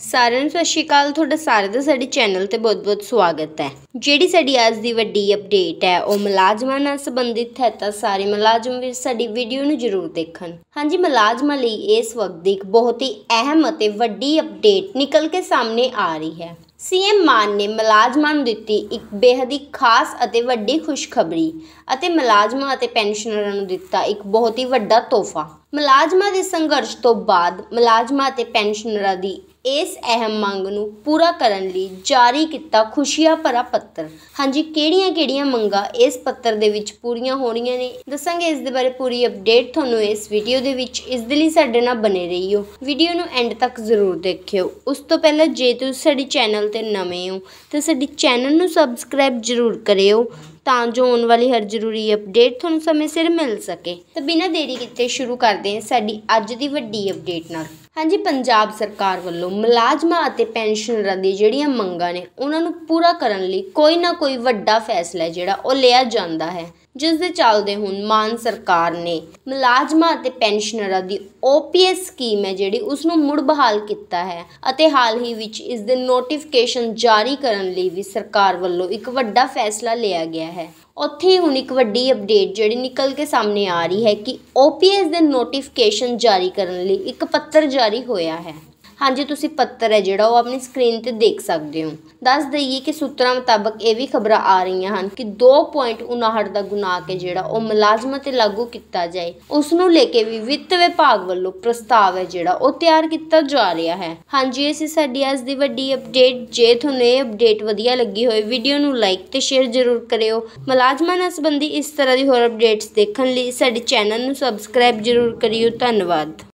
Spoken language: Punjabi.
ਸਾਰਿਆਂ ਨੂੰ ਸਤਿ ਸ਼੍ਰੀ ਅਕਾਲ ਤੁਹਾਡਾ ਸਾਰਿਆਂ ਦਾ ਸਾਡੇ ਚੈਨਲ ਤੇ ਬਹੁਤ-ਬਹੁਤ ਸਵਾਗਤ ਹੈ ਜਿਹੜੀ ਸਾਡੀ ਅੱਜ ਦੀ ਵੱਡੀ ਅਪਡੇਟ ਹੈ ਉਹ ਮਲਾਜਮਾਂ ਨਾਲ ਸੰਬੰਧਿਤ ਹੈ ਤਾਂ ਸਾਰੇ ਮਲਾਜਮ ਵੀ ਸਾਡੀ ਵੀਡੀਓ ਨੂੰ ਜ਼ਰੂਰ ਦੇਖਣ ਹਾਂਜੀ ਮਲਾਜਮਾਂ ਲਈ ਇਸ ਵਕਤ ਦੀ ਇੱਕ ਬਹੁਤ ਹੀ ਅਹਿਮ ਅਤੇ ਵੱਡੀ ਅਪਡੇਟ ਨਿਕਲ ਕੇ ਸਾਹਮਣੇ ਆ ਰਹੀ ਹੈ ਸੀਐਮ ਮਾਨ ਨੇ ਮਲਾਜਮਾਂ ਨੂੰ ਦਿੱਤੀ ਇੱਕ ਬੇहद ਹੀ ਖਾਸ ਅਤੇ ਵੱਡੀ ਖੁਸ਼ਖਬਰੀ ਅਤੇ ਮਲਾਜਮਾਂ ਅਤੇ ਪੈਨਸ਼ਨਰਾਂ ਨੂੰ ਦਿੱਤਾ ਇੱਕ ਬਹੁਤ ਹੀ ਵੱਡਾ ਤੋਹਫਾ ਮਲਾਜਮਾਂ ਦੇ ਸੰਘਰਸ਼ ਤੋਂ ਬਾਅਦ ਮਲਾਜਮਾਂ ਅਤੇ ਪੈਨਸ਼ਨਰਾਂ ਦੀ ਇਸ ਅਹਿਮ ਮੰਗ ਨੂੰ ਪੂਰਾ ਕਰਨ ਲਈ ਜਾਰੀ ਕੀਤਾ ਖੁਸ਼ੀਆਂ ਭਰਾ ਪੱਤਰ ਹਾਂਜੀ ਕਿਹੜੀਆਂ-ਕਿਹੜੀਆਂ ਮੰਗਾਂ ਇਸ ਪੱਤਰ ਦੇ ਵਿੱਚ ਪੂਰੀਆਂ ਹੋਣੀਆਂ ਨੇ ਦੱਸਾਂਗੇ ਇਸ ਦੇ ਬਾਰੇ ਪੂਰੀ ਅਪਡੇਟ ਤੁਹਾਨੂੰ ਇਸ ਵੀਡੀਓ ਦੇ ਵਿੱਚ ਇਸ ਦੇ ਲਈ ਸਾਡੇ ਨਾਲ ਬਨੇ ਰਹੀਓ ਵੀਡੀਓ ਨੂੰ ਐਂਡ ਤੱਕ ਜ਼ਰੂਰ ਦੇਖਿਓ ਉਸ ਤੋਂ ਪਹਿਲਾਂ ਜੇ ਤੁਸੀਂ ਸਾਡੇ ਚੈਨਲ ਤੇ ਨਵੇਂ ਹੋ ਤਾਂ ਸਾਡੇ ਚੈਨਲ ਨੂੰ ਸਬਸਕ੍ਰਾਈਬ ਜ਼ਰੂਰ ਕਰਿਓ ਤਾਂ ਜੋ ਆਉਣ ਵਾਲੀ ਹਰ ਜ਼ਰੂਰੀ ਅਪਡੇਟ ਤੁਹਾਨੂੰ ਸਮੇਂ ਸਿਰ ਮਿਲ ਸਕੇ ਤਾਂ ਬਿਨਾਂ ਦੇਰੀ ਕੀਤੇ ਸ਼ੁਰੂ ਕਰਦੇ ਹਾਂ ਸਾਡੀ ਅੱਜ ਦੀ ਵੱਡੀ ਅਪਡੇਟ ਨਾਲ ਹਾਂਜੀ ਪੰਜਾਬ ਸਰਕਾਰ ਵੱਲੋਂ ਮੁਲਾਜ਼ਮਾਂ ਅਤੇ ਪੈਨਸ਼ਨਰਾਂ ਦੀ ਜਿਹੜੀਆਂ ਮੰਗਾਂ ਨੇ ਉਹਨਾਂ ਨੂੰ ਪੂਰਾ ਕਰਨ ਲਈ ਕੋਈ ਨਾ ਕੋਈ ਵੱਡਾ ਫੈਸਲਾ ਜਿਹੜਾ ਉਹ ਲਿਆ ਜਾਂਦਾ ਹੈ ਜਿਸ ਦੇ ਚੱਲਦੇ ਹੁਣ ਮਾਨ ਸਰਕਾਰ ਨੇ ਮੁਲਾਜ਼ਮਾਂ ਅਤੇ ਪੈਨਸ਼ਨਰਾਂ ਦੀ OPS ਸਕੀਮ ਹੈ ਜਿਹੜੀ ਉਸ ਨੂੰ ਮੁੜ ਬਹਾਲ ਕੀਤਾ ਹੈ ਅਤੇ ਹਾਲ ਹੀ ਵਿੱਚ ਇਸ ਦੇ ਨੋਟੀਫਿਕੇਸ਼ਨ ਜਾਰੀ ਕਰਨ ਲਈ ਵੀ ਸਰਕਾਰ ਵੱਲੋਂ ਇੱਕ ਵੱਡਾ ਫੈਸਲਾ ਲਿਆ ਗਿਆ ਹੈ ਉੱਥੇ ਹੁਣ ਇੱਕ ਵੱਡੀ ਅਪਡੇਟ ਜਿਹੜੀ ਨਿਕਲ ਕੇ ਸਾਹਮਣੇ ਆ ਰਹੀ ਹੈ ਕਿ OPS ਦੇ ਨੋਟੀਫਿਕੇਸ਼ਨ ਜਾਰੀ ਕਰਨ ਲਈ ਇੱਕ ਪੱਤਰ ਜਾਰੀ ਜਾਰੀ ਹੋਇਆ ਹੈ ਹਾਂਜੀ ਤੁਸੀਂ ਪੱਤਰ ਹੈ ਜਿਹੜਾ ਉਹ ਆਪਣੀ ਸਕਰੀਨ ਤੇ ਦੇਖ ਸਕਦੇ ਹੋ ਦੱਸ ਦਈਏ ਕਿ ਸੂਤਰਾਂ ਮੁਤਾਬਕ ਇਹ ਵੀ ਖਬਰਾਂ ਆ ਰਹੀਆਂ ਹਨ ਕਿ 2.59 ਦਾ ਗੁਨਾਹ ਕੇ ਜਿਹੜਾ ਉਹ ਮਲਾਜ਼ਮਤ ਤੇ ਲਾਗੂ ਕੀਤਾ ਜਾਏ ਉਸ ਨੂੰ ਲੈ ਕੇ ਵੀ ਵਿੱਤ ਵਿਭਾਗ ਵੱਲੋਂ ਪ੍ਰਸਤਾਵ ਹੈ ਜਿਹੜਾ ਉਹ ਤਿਆਰ ਕੀਤਾ ਜਾ ਰਿਹਾ ਹੈ ਹਾਂਜੀ ਇਹ ਸੀ ਸਾਡੀ ਅੱਜ ਦੀ ਵੱਡੀ ਅਪਡੇਟ ਜੇ ਤੁਹਾਨੂੰ ਇਹ ਅਪਡੇਟ ਵਧੀਆ ਲੱਗੀ ਹੋਵੇ ਵੀਡੀਓ ਨੂੰ ਲਾਈਕ ਤੇ ਸ਼ੇਅਰ ਜ਼ਰੂਰ ਕਰਿਓ ਮਲਾਜ਼ਮਾਂ ਨਾਲ ਸੰਬੰਧੀ ਇਸ ਤਰ੍ਹਾਂ ਦੀ ਹੋਰ ਅਪਡੇਟਸ ਦੇਖਣ ਲਈ ਸਾਡੇ ਚੈਨਲ ਨੂੰ ਸਬਸਕ੍ਰਾਈਬ ਜ਼ਰੂਰ ਕਰਿਓ ਧੰਨਵਾਦ